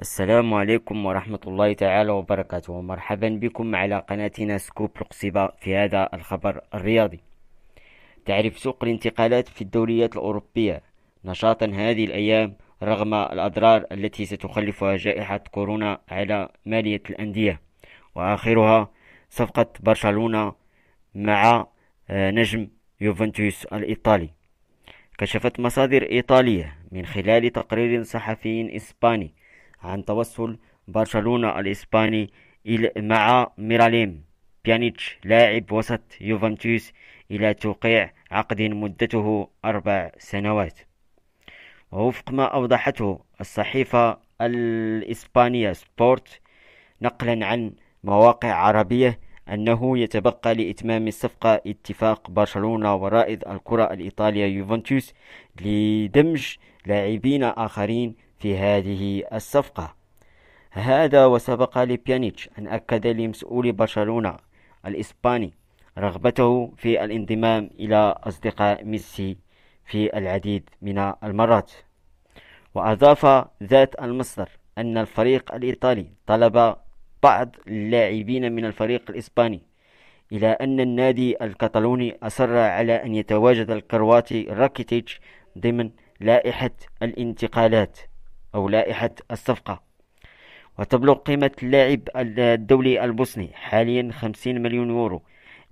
السلام عليكم ورحمة الله تعالى وبركاته ومرحبا بكم على قناتنا سكوب القصيبة في هذا الخبر الرياضي تعرف سوق الانتقالات في الدوريات الأوروبية نشاطا هذه الأيام رغم الأضرار التي ستخلفها جائحة كورونا على مالية الأندية وآخرها صفقة برشلونة مع آه، نجم يوفنتوس الإيطالي كشفت مصادر إيطالية من خلال تقرير صحفي إسباني عن توصل برشلونة الإسباني مع ميراليم بيانيتش لاعب وسط يوفنتوس إلى توقيع عقد مدته أربع سنوات ووفق ما أوضحته الصحيفة الإسبانية سبورت نقلا عن مواقع عربية أنه يتبقى لإتمام الصفقة اتفاق برشلونة ورائد الكرة الإيطالية يوفنتوس لدمج لاعبين آخرين في هذه الصفقة هذا وسبق لبيانيتش أن أكد لمسؤول برشلونة الإسباني رغبته في الانضمام إلى أصدقاء ميسي في العديد من المرات وأضاف ذات المصدر أن الفريق الإيطالي طلب بعض اللاعبين من الفريق الإسباني إلى أن النادي الكتالوني أصر على أن يتواجد الكرواتي راكيتيتش ضمن لائحة الانتقالات أو لائحة الصفقة وتبلغ قيمة اللاعب الدولي البوسني حاليا 50 مليون يورو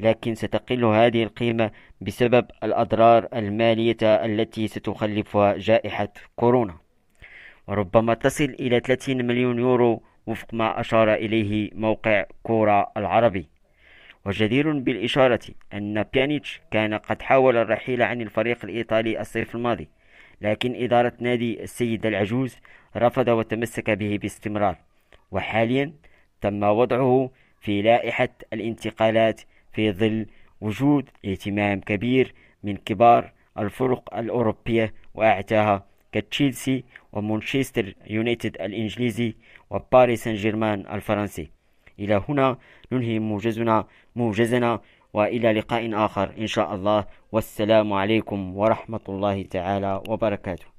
لكن ستقل هذه القيمة بسبب الأضرار المالية التي ستخلفها جائحة كورونا وربما تصل إلى 30 مليون يورو وفق ما أشار إليه موقع كورة العربي وجدير بالإشارة أن بيانيتش كان قد حاول الرحيل عن الفريق الإيطالي الصيف الماضي لكن إدارة نادي السيدة العجوز رفض وتمسك به باستمرار وحاليا تم وضعه في لائحة الانتقالات في ظل وجود اهتمام كبير من كبار الفرق الأوروبية وأعتاها كتشيلسي ومانشستر يونايتد الإنجليزي وباريس سان جيرمان الفرنسي إلى هنا ننهي موجزنا موجزنا والى لقاء اخر ان شاء الله والسلام عليكم ورحمه الله تعالى وبركاته